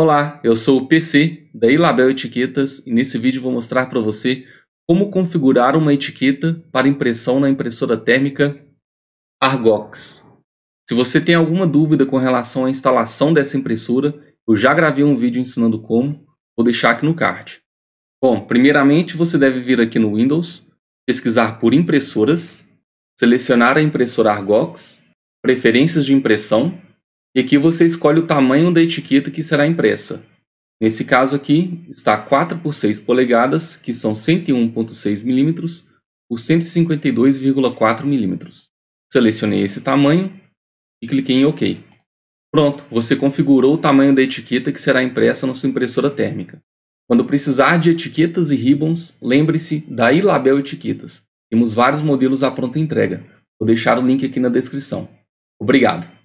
Olá, eu sou o PC da Ilabel Etiquetas e nesse vídeo vou mostrar para você como configurar uma etiqueta para impressão na impressora térmica Argox. Se você tem alguma dúvida com relação à instalação dessa impressora, eu já gravei um vídeo ensinando como, vou deixar aqui no card. Bom, primeiramente você deve vir aqui no Windows, pesquisar por impressoras, selecionar a impressora Argox, preferências de impressão, e aqui você escolhe o tamanho da etiqueta que será impressa. Nesse caso aqui, está 4 por 6 polegadas, que são 101.6 mm por 152,4 mm. Selecionei esse tamanho e cliquei em OK. Pronto, você configurou o tamanho da etiqueta que será impressa na sua impressora térmica. Quando precisar de etiquetas e ribbons, lembre-se da iLabel Etiquetas. Temos vários modelos à pronta entrega. Vou deixar o link aqui na descrição. Obrigado!